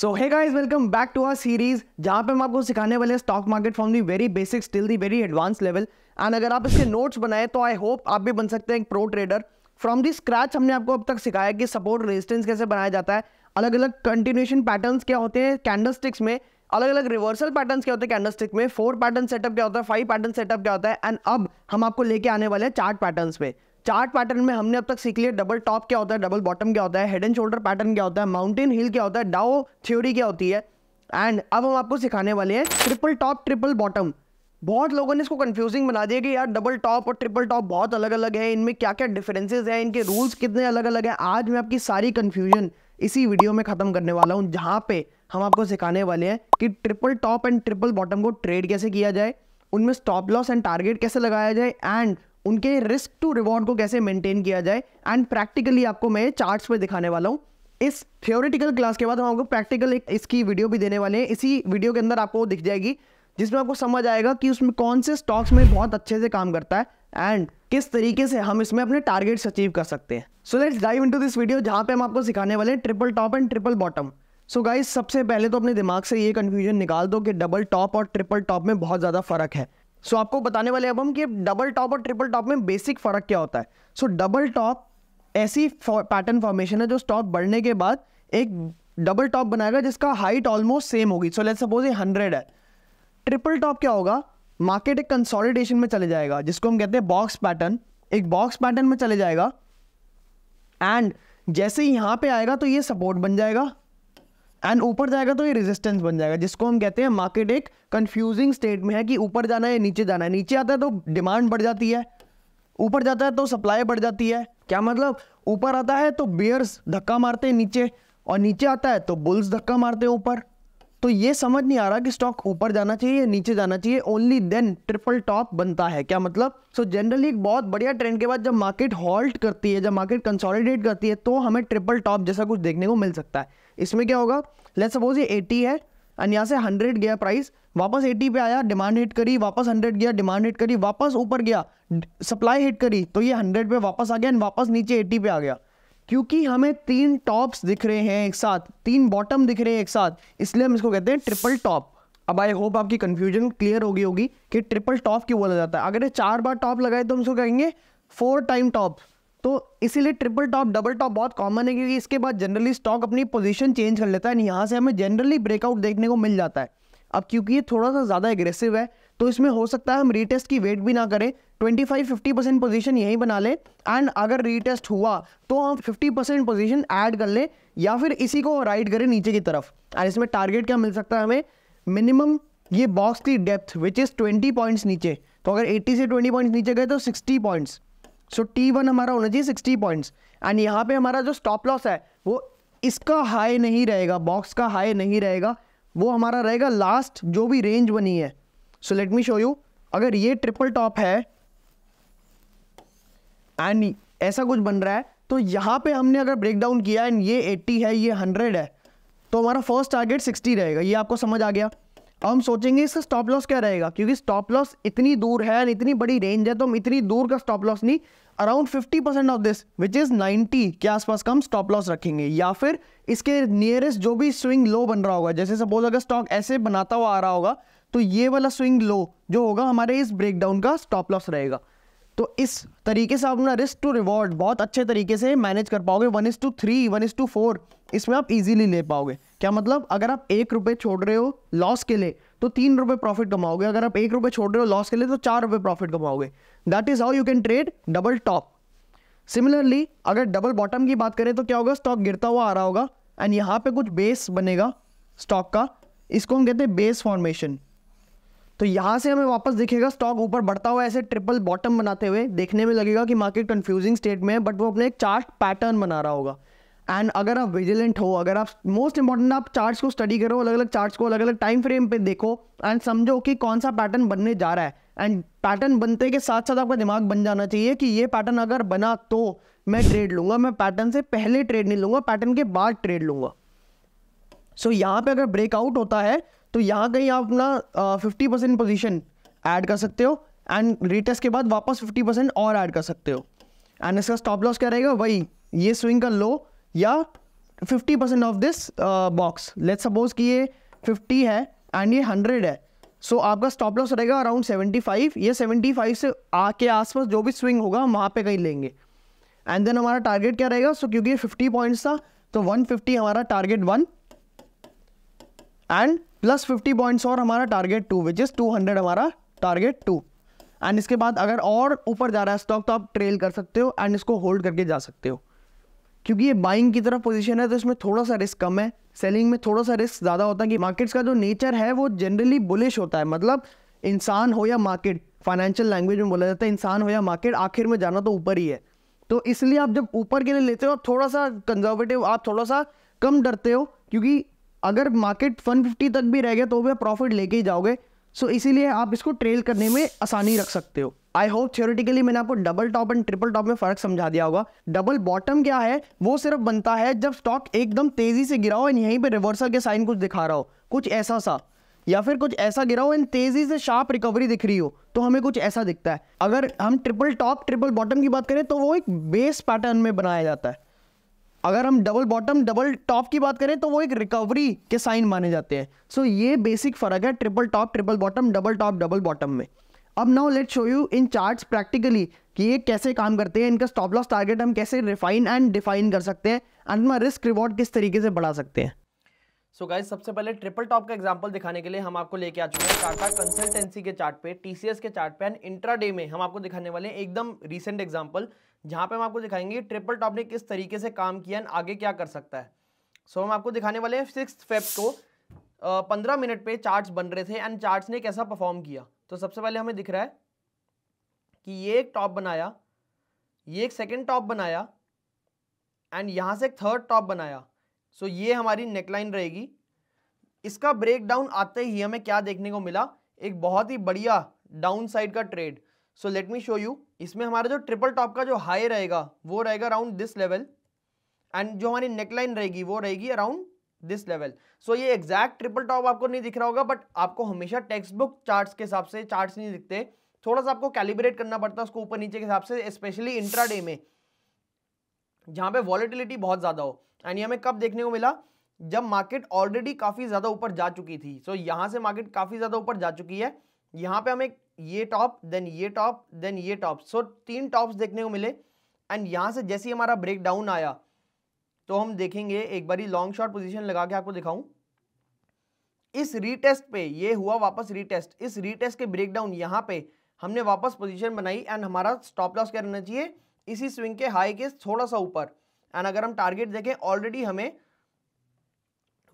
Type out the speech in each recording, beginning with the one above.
so hi guys welcome back to our series जहां पे हम आपको सिखाने वाले हैं stock market from the very basic till the very advance level and अगर आप इसके नोट्स बनाए तो आई होप आप भी बन सकते हैं एक pro trader from the scratch हमने आपको अब तक सिखाया कि सपोर्ट रेजिस्टेंस कैसे बनाया जाता है अलग अलग कंटिन्यूशन पैटर्न्स क्या होते हैं कैंडल स्टिक्स में अलग अलग रिवर्सल पैटर्न्स क्या होते हैं कैंडल स्टिक में फोर पैटर्न सेटअप क्या होता है फाइव पैटर्न सेटअप क्या होता है एंड अब हम आपको लेके आने वाले हैं चार्ट पैटर्न्स में चार्ट पैटर्न में हमने अब तक सीख लिया डबल टॉप क्या होता है डबल बॉटम क्या होता है हेड एंड शोल्डर पैटर्न क्या होता है माउंटेन हिल क्या होता है डाओ थ्योरी क्या होती है एंड अब हम आपको सिखाने वाले हैं ट्रिपल टॉप ट्रिपल बॉटम बहुत लोगों ने इसको कंफ्यूजिंग बना दिया कि यार डबल टॉप और ट्रिपल टॉप बहुत अलग अलग है इनमें क्या क्या डिफरेंसेज हैं इनके रूल्स कितने अलग अलग हैं आज मैं आपकी सारी कन्फ्यूजन इसी वीडियो में ख़त्म करने वाला हूँ जहाँ पे हम आपको सिखाने वाले हैं कि triple top and triple bottom को ट्रेड कैसे किया जाए उनमें स्टॉप लॉस एंड टारगेट कैसे लगाया जाए एंड उनके रिस्क टू रिवॉर्ड को कैसे मेंटेन किया जाए एंड प्रैक्टिकली आपको मैं चार्ट्स पर दिखाने वाला हूँ इस थियोरिटिकल क्लास के बाद हम आपको प्रैक्टिकल एक इसकी वीडियो भी देने वाले हैं इसी वीडियो के अंदर आपको दिख जाएगी जिसमें आपको समझ आएगा कि उसमें कौन से स्टॉक्स में बहुत अच्छे से काम करता है एंड किस तरीके से हम इसमें अपने टारगेट्स अचीव कर सकते हैं so let's dive into this video जहाँ पे हम आपको सिखाने वाले हैं triple top and triple bottom so guys सबसे पहले तो अपने दिमाग से ये कन्फ्यूजन निकाल दो कि डबल टॉप और ट्रिपल टॉप में बहुत ज़्यादा फर्क है सो आपको बताने वाले अब हम कि डबल टॉप और ट्रिपल टॉप में बेसिक फर्क क्या होता है सो डबल टॉप ऐसी पैटर्न फॉर्मेशन है जो स्टॉक बढ़ने के बाद एक डबल टॉप बनाएगा जिसका हाइट ऑलमोस्ट सेम होगी सो लेट सपोज ये हंड्रेड है ट्रिपल टॉप क्या होगा मार्केट एक कंसोलिडेशन में चले जाएगा जिसको हम कहते हैं बॉक्स पैटर्न एक बॉक्स पैटर्न में चले जाएगा एंड जैसे यहाँ पे आएगा तो ये सपोर्ट बन जाएगा एंड ऊपर जाएगा तो ये रेजिस्टेंस बन जाएगा जिसको हम कहते हैं मार्केट एक कंफ्यूजिंग स्टेट में है कि ऊपर जाना है नीचे जाना है नीचे आता है तो डिमांड बढ़ जाती है ऊपर जाता है तो सप्लाई बढ़ जाती है क्या मतलब ऊपर आता है तो बियर्स धक्का मारते हैं नीचे और नीचे आता है तो बुल्स धक्का मारते हैं ऊपर तो ये समझ नहीं आ रहा कि स्टॉक ऊपर जाना चाहिए या नीचे जाना चाहिए ओनली देन ट्रिपल टॉप बनता है क्या मतलब सो so जनरली एक बहुत बढ़िया ट्रेंड के बाद जब मार्केट हॉल्ट करती है जब मार्केट कंसोलिडेट करती है तो हमें ट्रिपल टॉप जैसा कुछ देखने को मिल सकता है इसमें क्या होगा लेट सपोज ये 80 है एंड यहाँ से हंड्रेड गया प्राइस वापस 80 पे आया डिमांड हिट करी वापस हंड्रेड गया डिमांड हिट करी वापस ऊपर गया सप्लाई हिट करी तो ये हंड्रेड पे वापस आ गया एंड वापस नीचे 80 पे आ गया क्योंकि हमें तीन टॉप्स दिख रहे हैं एक साथ तीन बॉटम दिख रहे हैं एक साथ इसलिए हम इसको कहते हैं ट्रिपल टॉप अब आई होप आपकी कन्फ्यूजन क्लियर होगी होगी कि ट्रिपल टॉप क्यों बोला जाता है अगर ये चार बार टॉप लगाए तो हम इसको कहेंगे फोर टाइम टॉप तो इसीलिए ट्रिपल टॉप डबल टॉप बहुत कॉमन है क्योंकि इसके बाद जनरली स्टॉक अपनी पोजीशन चेंज कर लेता है यहाँ से हमें जनरली ब्रेकआउट देखने को मिल जाता है अब क्योंकि ये थोड़ा सा ज़्यादा एग्रेसिव है तो इसमें हो सकता है हम रीटेस्ट की वेट भी ना करें 25-50 परसेंट पोजिशन यहीं बना लें एंड अगर रीटेस्ट हुआ तो हम 50 परसेंट पोजिशन ऐड कर लें या फिर इसी को राइड करें नीचे की तरफ और इसमें टारगेट क्या मिल सकता है हमें मिनिमम ये बॉक्स की डेप्थ विच इज़ 20 पॉइंट्स नीचे तो अगर 80 से 20 पॉइंट्स नीचे गए तो 60 पॉइंट्स सो टी वन हमारा होना चाहिए सिक्सटी पॉइंट्स एंड यहाँ पे हमारा जो स्टॉप लॉस है वो इसका हाई नहीं रहेगा बॉक्स का हाई नहीं रहेगा वो हमारा रहेगा लास्ट जो भी रेंज बनी है so let me show you अगर ये ट्रिपल टॉप है एंड ऐसा कुछ बन रहा है तो यहाँ पे हमने अगर ब्रेक डाउन किया एंड ये 80 है ये 100 है तो हमारा फर्स्ट टारगेट 60 रहेगा ये आपको समझ आ गया हम सोचेंगे इसका स्टॉप लॉस क्या रहेगा क्योंकि स्टॉप लॉस इतनी दूर है इतनी बड़ी रेंज है तो हम इतनी दूर का स्टॉप लॉस नहीं around fifty percent of this which is ninety के आसपास का हम स्टॉप लॉस रखेंगे या फिर इसके नियरेस्ट जो भी स्विंग लो बन रहा होगा जैसे सपोज अगर स्टॉक ऐसे बनाता हुआ आ रहा होगा तो ये वाला स्विंग लो जो होगा हमारे इस ब्रेकडाउन का स्टॉप लॉस रहेगा तो इस तरीके से अपना रिस्क टू रिवॉर्ड बहुत अच्छे तरीके से मैनेज कर पाओगे one is to three one is to four इसमें आप इजीली ले पाओगे क्या मतलब अगर आप एक रुपये छोड़ रहे हो लॉस के लिए तो तीन रुपये प्रॉफिट कमाओगे अगर आप एक रुपये छोड़ रहे हो लॉस के लिए तो चार रुपये प्रॉफिट कमाओगे that is how you can trade double top similarly अगर डबल बॉटम की बात करें तो क्या होगा स्टॉक गिरता हुआ आ रहा होगा एंड यहाँ पे कुछ बेस बनेगा स्टॉक का इसको हम कहते हैं बेस फॉर्मेशन तो यहाँ से हमें वापस देखेगा स्टॉक ऊपर बढ़ता हुआ ऐसे ट्रिपल बॉटम बनाते हुए देखने में लगेगा कि मार्केट कन्फ्यूजिंग स्टेट में है बट वो अपने एक चार्ट पैटर्न बना रहा होगा एंड अगर आप विजिलेंट हो अगर आप मोस्ट इंपॉर्टेंट आप चार्ट्स को स्टडी करो अलग अलग चार्ट्स को अलग अलग टाइम फ्रेम पे देखो एंड समझो कि कौन सा पैटर्न बनने जा रहा है एंड पैटर्न बनते के साथ साथ आपका दिमाग बन जाना चाहिए कि ये पैटर्न अगर बना तो मैं ट्रेड लूँगा मैं पैटर्न से पहले ट्रेड नहीं लूँगा पैटर्न के बाद ट्रेड लूँगा सो so, यहाँ पे अगर ब्रेकआउट होता है तो यहाँ कहीं आप अपना फिफ्टी परसेंट पोजिशन ऐड कर सकते हो एंड रिटेस्ट के बाद वापस फिफ्टी परसेंट और ऐड कर सकते हो एंड इसका स्टॉप लॉस क्या रहेगा वही ये स्विंग का लो या fifty percent of this box let suppose कि ये फिफ्टी है एंड ये हंड्रेड है सो so, आपका स्टॉप लॉस रहेगा अराउंड सेवेंटी फाइव ये सेवेंटी फाइव से आके आसपास जो भी स्विंग होगा हम वहाँ पे कहीं लेंगे एंड देन हमारा टारगेट क्या रहेगा सो so, क्योंकि ये फिफ्टी पॉइंट्स था तो वन फिफ्टी हमारा target one and plus fifty points और हमारा target two which is two hundred हमारा टारगेट टू एंड इसके बाद अगर और ऊपर जा रहा है स्टॉक तो आप ट्रेल कर सकते हो एंड इसको होल्ड करके जा सकते हो क्योंकि ये बाइंग की तरफ पोजीशन है तो इसमें थोड़ा सा रिस्क कम है सेलिंग में थोड़ा सा रिस्क ज़्यादा होता है कि मार्केट्स का जो नेचर है वो जनरली बुलिश होता है मतलब इंसान हो या मार्केट फाइनेंशियल लैंग्वेज में बोला जाता है इंसान हो या मार्केट आखिर में जाना तो ऊपर ही है तो इसलिए आप जब ऊपर के लिए लेते हो आप थोड़ा सा कंजर्वेटिव आप थोड़ा सा कम डरते हो क्योंकि अगर मार्केट 150 तक भी रह गया तो भी आप प्रॉफिट लेके ही जाओगे सो so, इसीलिए आप इसको ट्रेल करने में आसानी रख सकते हो आई होप थियोरिटिकली मैंने आपको double top and triple top में फर्क समझा दिया होगा डबल बॉटम क्या है वो सिर्फ बनता है जब स्टॉक एकदम तेजी से गिरा हो एंड यहीं पे रिवर्सल के साइन कुछ दिखा रहा हो कुछ ऐसा सा या फिर कुछ ऐसा गिरा हो एंड तेजी से शार्प रिकवरी दिख रही हो तो हमें कुछ ऐसा दिखता है अगर हम ट्रिपल टॉप ट्रिपल बॉटम की बात करें तो वो एक बेस पैटर्न में बनाया जाता है अगर हम डबल बॉटम डबल टॉप की बात करें तो वो एक रिकवरी के साइन माने जाते हैं सो so, ये बेसिक फर्क है triple top triple bottom double top double bottom में अब now let show you in charts practically कि ये कैसे काम करते हैं इनका स्टॉप लॉस टारगेट हम कैसे रिफाइन एंड डिफाइन कर सकते हैं एंड हम रिस्क रिवॉर्ड किस तरीके से बढ़ा सकते हैं सो so गाइज सबसे पहले ट्रिपल टॉप का एग्जांपल दिखाने के लिए हम आपको लेके आ चुके हैं टाटा कंसल्टेंसी के चार्ट पे टीसीएस के चार्ट पे एंड इंट्रा डे में हम आपको दिखाने वाले हैं एकदम रिसेंट एग्जांपल जहां पे हम आपको दिखाएंगे ट्रिपल टॉप ने किस तरीके से काम किया आगे क्या कर सकता है सो so, हम आपको दिखाने वाले हैं सिक्स फेब को पंद्रह मिनट पे चार्ट्स बन रहे थे एंड चार्ट्स ने कैसा परफॉर्म किया तो सबसे पहले हमें दिख रहा है कि ये एक टॉप बनाया ये एक सेकेंड टॉप बनाया एंड यहाँ से एक थर्ड टॉप बनाया सो so, ये हमारी नेकलाइन रहेगी इसका ब्रेक डाउन आते ही हमें क्या देखने को मिला एक बहुत ही बढ़िया डाउन साइड का trade so let me show you इसमें हमारा जो ट्रिपल टॉप का जो हाई रहेगा वो रहेगा अराउंड दिस लेवल एंड जो हमारी नेकलाइन रहेगी वो रहेगी अराउंड दिस लेवल सो ये एग्जैक्ट ट्रिपल टॉप आपको नहीं दिख रहा होगा बट आपको हमेशा टेक्स्ट बुक चार्ट्स के हिसाब से चार्ट्स नहीं दिखते थोड़ा सा आपको कैलिब्रेट करना पड़ता है उसको ऊपर नीचे के हिसाब से स्पेशली इंट्राडे में जहाँ पे वॉलिटिलिटी बहुत ज़्यादा हो एंड ये हमें कब देखने को मिला जब मार्केट ऑलरेडी काफ़ी ज़्यादा ऊपर जा चुकी थी सो so, यहाँ से मार्केट काफ़ी ज़्यादा ऊपर जा चुकी है यहाँ पे हमें ये टॉप देन ये टॉप देन ये टॉप सो तीन टॉप्स देखने को मिले एंड यहाँ से जैसे ही हमारा ब्रेक डाउन आया तो हम देखेंगे एक बारी लॉन्ग शॉर्ट पोजीशन लगा के आपको दिखाऊं इस रीटेस्ट पे ये हुआ वापस रीटेस्ट इस रीटेस्ट के ब्रेक डाउन यहाँ पे हमने वापस पोजिशन बनाई एंड हमारा स्टॉप लॉस क्या रहना चाहिए इसी स्विंग के हाई के थोड़ा सा ऊपर एंड अगर हम टारगेट देखें ऑलरेडी हमें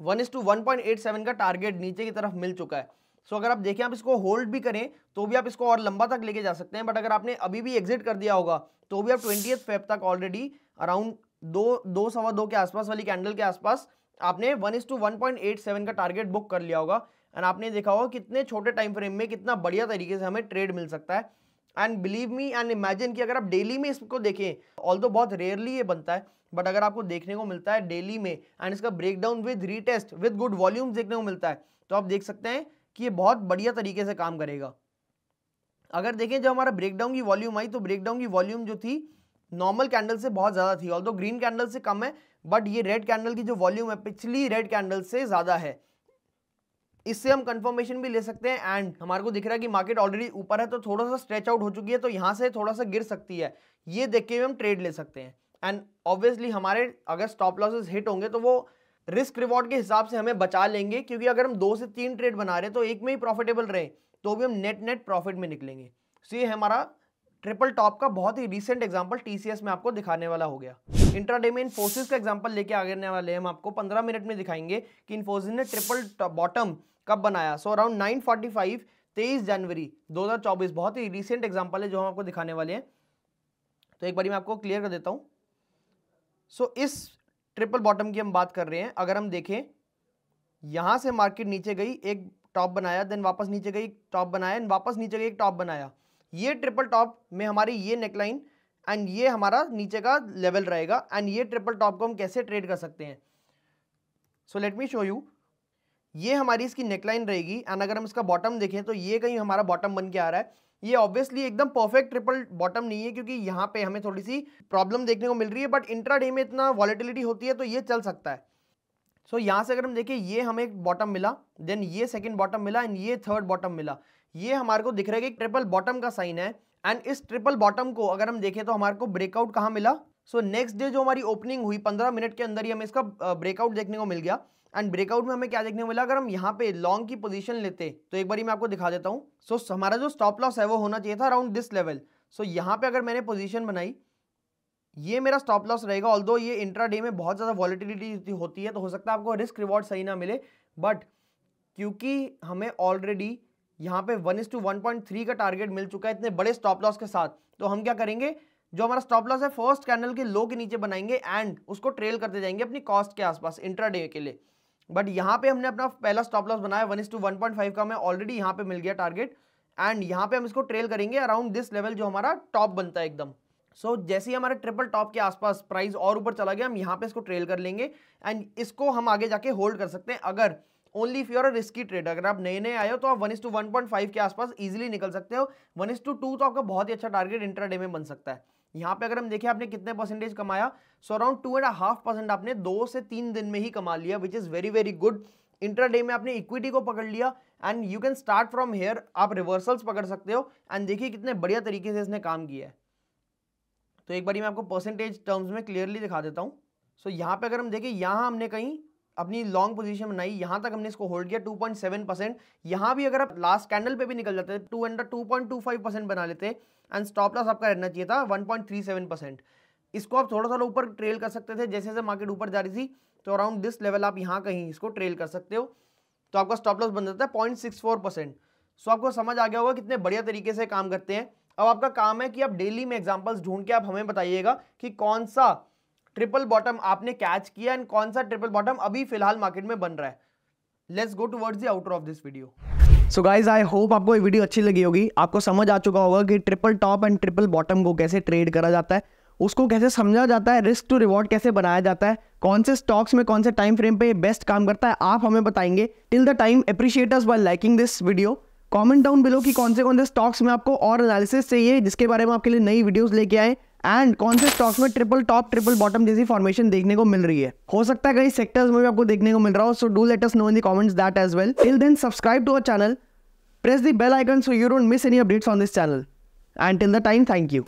one is two one point eight seven का टारगेट नीचे की तरफ मिल चुका है सो अगर आप देखें आप इसको होल्ड भी करें तो भी आप इसको और लंबा तक लेके जा सकते हैं बट अगर आपने अभी भी एग्जिट कर दिया होगा तो भी आप ट्वेंटी फेब तक ऑलरेडी अराउंड दो दो सवा दो के आसपास वाली कैंडल के आसपास आपने one is two one point eight seven का टारगेट बुक कर लिया होगा एंड आपने देखा होगा कितने छोटे टाइम फ्रेम में कितना बढ़िया तरीके से हमें ट्रेड मिल सकता है and believe me and imagine कि अगर आप डेली में इसको देखें ऑल तो बहुत रेयरली ये बनता है बट अगर आपको देखने को मिलता है डेली में एंड इसका breakdown with retest with good volume देखने को मिलता है तो आप देख सकते हैं कि ये बहुत बढ़िया तरीके से काम करेगा अगर देखें जब हमारा ब्रेकडाउन की वॉल्यूम आई तो ब्रेकडाउन की वॉल्यूम जो थी नॉर्मल कैंडल से बहुत ज़्यादा थी ऑल तो ग्रीन कैंडल से कम है बट ये रेड कैंडल की जो वॉल्यूम है पिछली रेड कैंडल से ज़्यादा है इससे हम कंफर्मेशन भी ले सकते हैं एंड हमारे को दिख रहा है कि मार्केट ऑलरेडी ऊपर है तो थोड़ा सा स्ट्रेच आउट हो चुकी है तो यहाँ से थोड़ा सा गिर सकती है ये देख के भी हम ट्रेड ले सकते हैं एंड ऑब्वियसली हमारे अगर स्टॉप लॉसेज हिट होंगे तो वो रिस्क रिवॉर्ड के हिसाब से हमें बचा लेंगे क्योंकि अगर हम दो से तीन ट्रेड बना रहे तो एक में ही प्रॉफिटेबल रहे तो भी हम नेट नेट प्रॉफिट में निकलेंगे सो ये हमारा ट्रिपल टॉप का बहुत ही रिसेंट एग्जाम्पल टीसीएस में आपको दिखाने वाला हो गया इंट्राडे में इन्फोसिस का एग्जाम्पल लेके आने वाले हम आपको 15 मिनट में दिखाएंगे कि इन्फोसिस ने ट्रिपल बॉटम कब बनाया सो अराउंड 9:45 23 जनवरी 2024 बहुत ही रिसेंट एग्जाम्पल है जो हम आपको दिखाने वाले हैं तो एक बार मैं आपको क्लियर कर देता हूँ सो so, इस ट्रिपल बॉटम की हम बात कर रहे हैं अगर हम देखें यहाँ से मार्केट नीचे गई एक टॉप बनाया देन वापस नीचे गई टॉप बनाया एंड वापस नीचे गई एक टॉप बनाया ये ट्रिपल टॉप में हमारी ये नेकलाइन एंड ये हमारा नीचे का लेवल रहेगा एंड ये ट्रिपल टॉप को हम कैसे ट्रेड कर सकते हैं so let me show you ये हमारी इसकी नेकलाइन रहेगी एंड अगर हम इसका बॉटम देखें तो ये कहीं हमारा बॉटम बन के आ रहा है ये ऑब्वियसली एकदम परफेक्ट ट्रिपल बॉटम नहीं है क्योंकि यहाँ पे हमें थोड़ी सी प्रॉब्लम देखने को मिल रही है बट इंट्रा में इतना वॉलिटिलिटी होती है तो ये चल सकता है सो so, यहाँ से अगर हम देखें ये हमें एक बॉटम मिला देन ये सेकंड बॉटम मिला एंड ये थर्ड बॉटम मिला ये हमारे को दिख रहा है कि ट्रिपल बॉटम का साइन है एंड इस ट्रिपल बॉटम को अगर हम देखें तो हमारे को ब्रेकआउट कहाँ मिला सो नेक्स्ट डे जो हमारी ओपनिंग हुई पंद्रह मिनट के अंदर ही हमें इसका ब्रेकआउट देखने को मिल गया एंड ब्रेकआउट में हमें क्या देखने को मिला अगर हम यहाँ पे लॉन्ग की पोजीशन लेते तो एक बार मैं आपको दिखा देता हूँ सो so, हमारा जो स्टॉप लॉस है वो होना चाहिए था अराउंड दिस लेवल सो यहाँ पे अगर मैंने पोजीशन बनाई ये मेरा स्टॉप लॉस रहेगा ऑल दो ये इंट्रा डे में बहुत ज़्यादा वॉलिटिलिटी होती है तो हो सकता है आपको रिस्क रिवॉर्ड सही ना मिले बट क्योंकि हमें ऑलरेडी यहाँ पे one is two one point three का टारगेट मिल चुका है इतने बड़े स्टॉप लॉस के साथ तो हम क्या करेंगे जो हमारा स्टॉप लॉस है फर्स्ट कैंडल के लो के नीचे बनाएंगे एंड उसको ट्रेल करते जाएंगे अपनी कॉस्ट के आसपास इंट्रा डे के लिए बट यहाँ पे हमने अपना पहला स्टॉप लॉस बनाया one is two one point five का हमें ऑलरेडी यहाँ पे मिल गया टारगेट एंड यहाँ पे हम इसको ट्रेल करेंगे अराउंड दिस लेवल जो हमारा टॉप बनता है एकदम सो so, जैसे ही हमारे ट्रिपल टॉप के आसपास प्राइस और ऊपर चला गया हम यहाँ पे इसको ट्रेल कर लेंगे एंड इसको हम आगे जाके होल्ड कर सकते हैं अगर only if your risky trade अगर आप नए नए आए हो तो आप one is two one point five के आसपास ईजिली निकल सकते हो वन इज टू टू तो आपका बहुत ही अच्छा टारगेट इंटरडे में बन सकता है यहाँ पे अगर हम देखें आपने कितने परसेंटेज कमाया so around two and half percent आपने दो से तीन दिन में ही कमा लिया which is very very good intraday में आपने इक्विटी को पकड़ लिया and you can start from here आप रिवर्सल्स पकड़ सकते हो एंड देखिए कितने बढ़िया तरीके से इसने काम किया है तो एक बार मैं आपको परसेंटेज टर्म्स में क्लियरली दिखा देता हूँ सो so, यहाँ पे अगर हम देखें यहाँ हमने कहीं अपनी लॉन्ग पोजीशन बनाई यहाँ तक हमने इसको होल्ड किया 2.7 परसेंट यहाँ भी अगर आप लास्ट कैंडल पे भी निकल जाते two hundred two point two five percent बना लेते एंड स्टॉप लॉस आपका रहना चाहिए था 1.37 परसेंट इसको आप थोड़ा थोड़ा ऊपर ट्रेल कर सकते थे जैसे जैसे मार्केट ऊपर जा रही थी तो अराउंड दिस लेवल आप यहाँ कहीं इसको ट्रेल कर सकते हो तो आपका स्टॉप लॉस बन जाता है point six four percent so आपको समझ आ गया होगा कितने बढ़िया तरीके से काम करते हैं अब आपका काम है कि आप डेली में एग्जाम्पल्स ढूंढ के आप हमें बताइएगा कि कौन सा ट्रिपल बॉटम आपने कैच किया एंड कौन सा ट्रिपल बॉटम अभी फिलहाल मार्केट में बन रहा है let's go towards outro of this video so guys I hope आपको ये वीडियो अच्छी लगी होगी आपको समझ आ चुका होगा कि triple top and triple bottom को कैसे ट्रेड करा जाता है उसको कैसे समझा जाता है रिस्क टू रिवॉर्ड कैसे बनाया जाता है कौन से स्टॉक्स में कौन से टाइम फ्रेम पे बेस्ट काम करता है आप हमें बताएंगे till the time appreciate us by liking this video comment down below कि कौन से कौन से स्टॉक्स में आपको और एनालिसिस चाहिए जिसके बारे में आपके लिए नई वीडियोस लेके आए एंड कौन से स्टॉक्स में ट्रिपल टॉप ट्रिपल बॉटम जैसी फॉर्मेशन देखने को मिल रही है हो सकता है कई सेक्टर्स में भी आपको देखने को मिल रहा हो so do let us know in the comments that as well till then subscribe to our channel press the bell icon so you don't miss any updates on this channel and till the time thank you